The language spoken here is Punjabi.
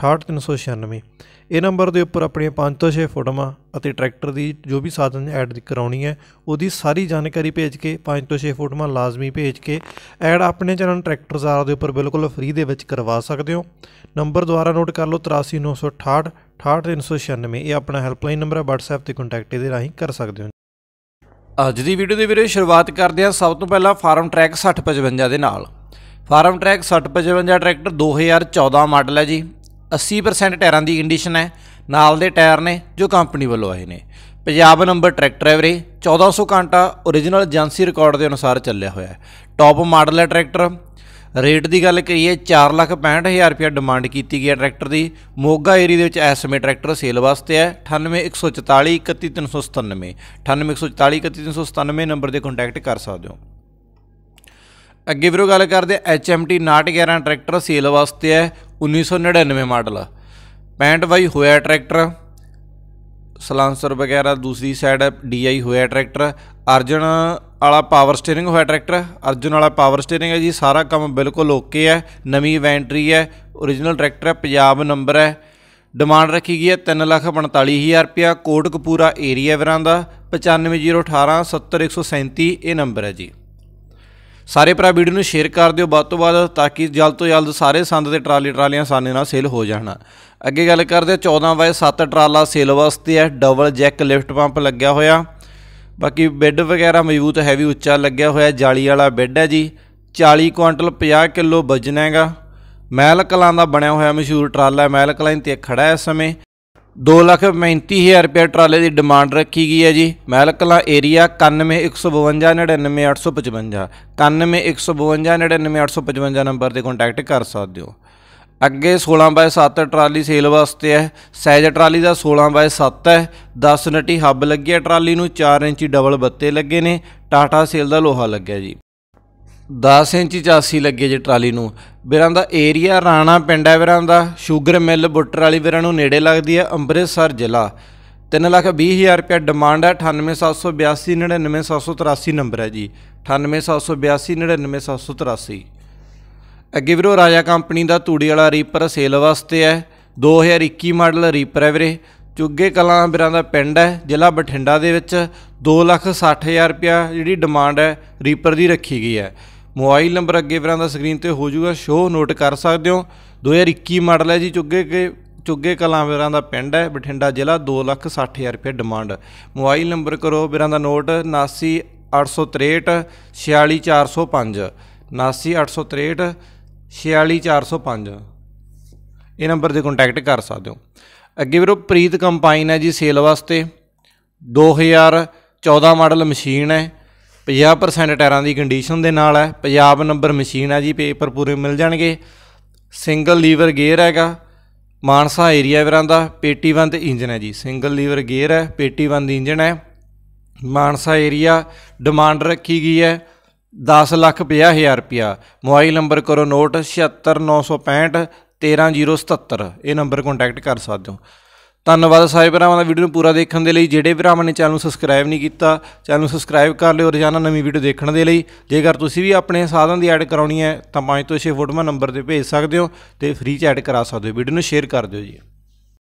68396 ਇਹ ਨੰਬਰ ਦੇ ਉੱਪਰ ਆਪਣੀਆਂ 5 ਤੋਂ 6 ਫੋਟੋਆਂ ਅਤੇ ਟਰੈਕਟਰ ਦੀ ਜੋ ਵੀ ਸਾਧਨ ਐਡ ਕਰਾਉਣੀ ਹੈ ਉਹਦੀ ਸਾਰੀ ਜਾਣਕਾਰੀ ਭੇਜ ਕੇ 5 ਤੋਂ 6 ਫੋਟੋਆਂ ਲਾਜ਼ਮੀ ਭੇਜ ਕੇ ਐਡ ਆਪਣੇ ਚੈਨਲ ਟਰੈਕਟਰ ਜ਼ਾਰ ਦੇ ਉੱਪਰ ਬਿਲਕੁਲ ਫ੍ਰੀ ਦੇ ਵਿੱਚ ਕਰਵਾ ਸਕਦੇ ਹੋ ਨੰਬਰ ਦੁਆਰਾ ਨੋਟ ਕਰ ਲਓ 83968 68396 ਇਹ ਆਪਣਾ ਹੈਲਪਲਾਈਨ ਨੰਬਰ ਹੈ WhatsApp ਤੇ ਕੰਟੈਕਟ ਇਹਦੇ ਰਾਹੀਂ ਕਰ ਸਕਦੇ ਹੋ ਅੱਜ ਦੀ ਵੀਡੀਓ ਦੇ ਵੀਰੇ ਸ਼ੁਰੂਆਤ ਕਰਦੇ ਹਾਂ ਸਭ ਤੋਂ ਪਹਿਲਾਂ ਫਾਰਮ ਟਰੈਕ 6055 ਦੇ ਨਾਲ ਫਾਰਮ ਟਰੈਕ 6055 ਟਰੈਕਟਰ 2014 ਮਾਡਲ ਹੈ ਜੀ 80% ਟਾਇਰਾਂ ਦੀ ਕੰਡੀਸ਼ਨ ਹੈ ਨਾਲ ਦੇ ਟਾਇਰ ਨੇ ਜੋ ਕੰਪਨੀ ਵੱਲੋਂ ਆਏ ਨੇ ਪੰਜਾਬ ਨੰਬਰ ਟਰੈਕਟਰ ਹੈ 1400 ਘੰਟਾ origignal ਏਜੰਸੀ ਰਿਕਾਰਡ ਦੇ ਅਨੁਸਾਰ ਚੱਲਿਆ ਹੋਇਆ ਹੈ ਟੌਪ ਮਾਡਲ ਹੈ ਟਰੈਕਟਰ ਰੇਟ ਦੀ ਗੱਲ ਕਰੀਏ 465000 ਰੁਪਏ ਡਿਮਾਂਡ ਕੀਤੀ ਗਈ ਹੈ ਟਰੈਕਟਰ ਦੀ ਮੋਗਾ ਏਰੀਆ ਦੇ ਵਿੱਚ ਐਸਮੇ ਟਰੈਕਟਰ ਸੇਲ ਵਾਸਤੇ ਹੈ 9814431397 9814431397 ਨੰਬਰ ਤੇ ਕੰਟੈਕਟ ਕਰ ਸਕਦੇ ਹੋ ਅੱਗੇ ਵੀਰੋ ਗੱਲ ਕਰਦੇ ਐਚ ਟੀ 911 ਟਰੈਕਟਰ ਸੇਲ ਵਾਸਤੇ ਹੈ 1999 ਮਾਡਲ 65 ਵਾਈ ਹੋਇਆ ਟਰੈਕਟਰ ਸਲਾਂਸਰ ਵਗੈਰਾ ਦੂਸਰੀ ਸਾਈਡ ਡੀਆਈ ਹੋਇਆ ਟਰੈਕਟਰ ਅਰਜਨ ਵਾਲਾ ਪਾਵਰ ਸਟੀering ਹੋਇਆ ਟਰੈਕਟਰ ਅਰਜਨ ਵਾਲਾ ਪਾਵਰ ਸਟੀering ਹੈ ਜੀ ਸਾਰਾ ਕੰਮ ਬਿਲਕੁਲ ਓਕੇ ਹੈ ਨਵੀਂ ਇਨਵੈਂਟਰੀ ਹੈ origignal ਟਰੈਕਟਰ ਹੈ ਪੰਜਾਬ ਨੰਬਰ ਹੈ ਡਿਮਾਂਡ ਰੱਖੀ ਗਈ ਹੈ 345000 ਰੁਪਿਆ ਕੋਟਕਪੂਰਾ ਏਰੀਆ ਵਰਾਂ ਦਾ 950118 70137 ਇਹ ਨੰਬਰ ਹੈ ਜੀ ਸਾਰੇ ਭਰਾ ਵੀਡੀਓ ਨੂੰ ਸ਼ੇਅਰ ਕਰ ਦਿਓ ਵੱਧ ਤੋਂ ਵੱਧ ਤਾਂ ਕਿ ਜਲਦ ਤੋਂ ਜਲਦ ਸਾਰੇ ਸੰਦ ਦੇ ਟਰਾਲੀ ਟਰਾਲੀਆਂ ਸਾਨੇ ਨਾਲ ਸੇਲ ਹੋ ਜਾਣ ਅੱਗੇ ਗੱਲ ਕਰਦੇ 14/7 ਟਰਾਲਾ ਸੇਲ ਵਾਸਤੇ ਹੈ ਡਬਲ ਜੈਕ ਲਿਫਟ ਪੰਪ ਲੱਗਿਆ ਹੋਇਆ ਬਾਕੀ ਬੈੱਡ ਵਗੈਰਾ ਮਜ਼ਬੂਤ ਹੈਵੀ ਉੱਚਾ ਲੱਗਿਆ ਹੋਇਆ ਜਾਲੀ ਵਾਲਾ ਬੈੱਡ ਹੈ ਜੀ 40 ਕੁਇੰਟਲ 50 ਕਿਲੋ ਵਜਨ ਹੈਗਾ ਮਹਿਲ ਕਲਾਂ ਦਾ ਬਣਿਆ ਹੋਇਆ ਮਸ਼ਹੂਰ ਟਰਾਲਾ ਮਹਿਲ ਕਲਾਂ ਤੇ ਖੜਾ ਹੈ ਇਸ ਸਮੇਂ 2,35,000 ਰੁਪਏ ਟਰਾਲੇ ਦੀ ਡਿਮਾਂਡ ਰੱਖੀ ਗਈ ਹੈ ਜੀ ਮਹਿਲਕਲਾ ਏਰੀਆ 9115599855 9115599855 ਨੰਬਰ ਤੇ ਕੰਟੈਕਟ ਕਰ ਸਕਦੇ ਹੋ ਅੱਗੇ 16 ਬਾਏ 7 ਟਰਾਲੀ ਸੇਲ ਵਾਸਤੇ ਹੈ ਸਾਈਜ਼ ਟਰਾਲੀ ਦਾ 16 ਬਾਏ 7 ਹੈ 10 ਨਟੀ ਹੱਬ ਲੱਗਿਆ ਟਰਾਲੀ ਨੂੰ 4 ਇੰਚੀ ਡਬਲ ਬੱਤੇ ਲੱਗੇ ਨੇ ਟਾਟਾ ਸੇਲ ਦਾ ਲੋਹਾ ਲੱਗਿਆ ਜੀ 10 ਇੰਚ 84 ਲੱਗੇ ਜੇ ਟਰਾਲੀ ਨੂੰ ਵੀਰਾਂ ਦਾ ਏਰੀਆ ਰਾਣਾ ਪਿੰਡ ਹੈ ਵੀਰਾਂ ਦਾ 슈ਗਰ ਮਿਲ ਬੁੱਟਰ ਵਾਲੀ ਵੀਰਾਂ ਨੂੰ ਨੇੜੇ ਲੱਗਦੀ ਹੈ ਅੰਮ੍ਰਿਤਸਰ ਜ਼ਿਲ੍ਹਾ 3 ਲੱਖ 20 ਹਜ਼ਾਰ ਰੁਪਏ ਡਿਮਾਂਡ ਹੈ 98782 ਨੰਬਰ ਹੈ ਜੀ 98782 ਅੱਗੇ ਵੀਰੋ ਰਾਜਾ ਕੰਪਨੀ ਦਾ ਤੂੜੀ ਵਾਲਾ ਰੀਪਰ ਸੇਲ ਵਾਸਤੇ ਹੈ 2021 ਮਾਡਲ ਰੀਪਰ ਹੈ ਵੀਰੇ ਚੁੱਗੇ ਕਲਾਂ ਵੀਰਾਂ ਦਾ ਪਿੰਡ ਹੈ ਜ਼ਿਲ੍ਹਾ ਬਠਿੰਡਾ ਦੇ ਵਿੱਚ 2 ਲੱਖ 60 ਹਜ਼ਾਰ ਰੁਪਿਆ ਜਿਹੜੀ ਡਿਮਾਂਡ ਹੈ ਰੀਪਰ ਦੀ ਰੱਖੀ ਗਈ ਹੈ ਮੋਬਾਈਲ ਨੰਬਰ ਅੱਗੇ ਵੀਰਾਂ ਦਾ ਸਕਰੀਨ ਤੇ ਹੋ ਜਾਊਗਾ ਸ਼ੋ ਨੋਟ ਕਰ ਸਕਦੇ ਹੋ 2021 ਮਾਡਲ ਹੈ ਜੀ ਚੁੱਗੇ ਕੇ ਚੁੱਗੇ ਕਲਾਂ ਵੀਰਾਂ ਦਾ ਪਿੰਡ ਹੈ ਬਠਿੰਡਾ ਜ਼ਿਲ੍ਹਾ 260000 ਰੁਪਏ ਡਿਮਾਂਡ ਮੋਬਾਈਲ ਨੰਬਰ ਕਰੋ ਵੀਰਾਂ ਦਾ ਨੋਟ 79863 46405 79863 46405 ਇਹ ਨੰਬਰ ਤੇ ਕੰਟੈਕਟ ਕਰ ਸਕਦੇ ਹੋ ਅੱਗੇ ਵੀਰੋ ਪ੍ਰੀਤ ਕੰਪਾਈਨ ਹੈ ਜੀ ਸੇਲ ਵਾਸਤੇ 2014 ਮਾਡਲ ਮਸ਼ੀਨ ਹੈ 50% ਟਾਇਰਾਂ ਦੀ ਕੰਡੀਸ਼ਨ ਦੇ ਨਾਲ ਹੈ ਪੰਜਾਬ ਨੰਬਰ ਮਸ਼ੀਨ ਹੈ ਜੀ ਪੇਪਰ ਪੂਰੇ ਮਿਲ ਜਾਣਗੇ ਸਿੰਗਲ ਲੀਵਰ ਗੇਅਰ ਹੈਗਾ ਮਾਨਸਾ ਏਰੀਆ ਵਿਰਾਂ ਦਾ ਪੇਟੀਵੰਦ ਇੰਜਨ ਹੈ ਜੀ ਸਿੰਗਲ ਲੀਵਰ ਗੇਅਰ ਹੈ ਪੇਟੀਵੰਦ ਇੰਜਨ ਹੈ ਮਾਨਸਾ ਏਰੀਆ ਡਿਮਾਂਡ ਰੱਖੀ ਗਈ ਹੈ 10 ਲੱਖ 50 ਹਜ਼ਾਰ ਰੁਪਿਆ ਮੋਬਾਈਲ ਨੰਬਰ ਕਰੋ ਨੋਟ 76965 13077 ਇਹ ਨੰਬਰ ਕੰਟੈਕਟ ਕਰ ਸਕਦੇ ਹੋ ਧੰਨਵਾਦ ਸਾਰੇ ਭਰਾਵਾਂ ਦਾ ਵੀਡੀਓ ਨੂੰ ਪੂਰਾ ਦੇਖਣ ਦੇ ਲਈ ਜਿਹੜੇ ਭਰਾਵਾਂ ਨੇ ਚੈਨਲ ਨੂੰ ਸਬਸਕ੍ਰਾਈਬ ਨਹੀਂ ਕੀਤਾ ਚੈਨਲ ਨੂੰ ਸਬਸਕ੍ਰਾਈਬ ਕਰ ਲਿਓ ਰੋਜ਼ਾਨਾ ਨਵੀਂ ਵੀਡੀਓ ਦੇਖਣ ਦੇ ਲਈ ਜੇਕਰ ਤੁਸੀਂ ਵੀ ਆਪਣੇ ਸਾਧਨ ਦੀ ਐਡ ਕਰਾਉਣੀ ਹੈ ਤਾਂ 5 ਤੋਂ 6 ਫੋਟੋਆਂ ਨੰਬਰ ਤੇ ਭੇਜ ਸਕਦੇ ਹੋ ਤੇ ਫ੍ਰੀ ਚ ਐਡ ਕਰਾ ਸਕਦੇ ਹੋ ਵੀਡੀਓ ਨੂੰ ਸ਼ੇਅਰ ਕਰ ਦਿਓ ਜੀ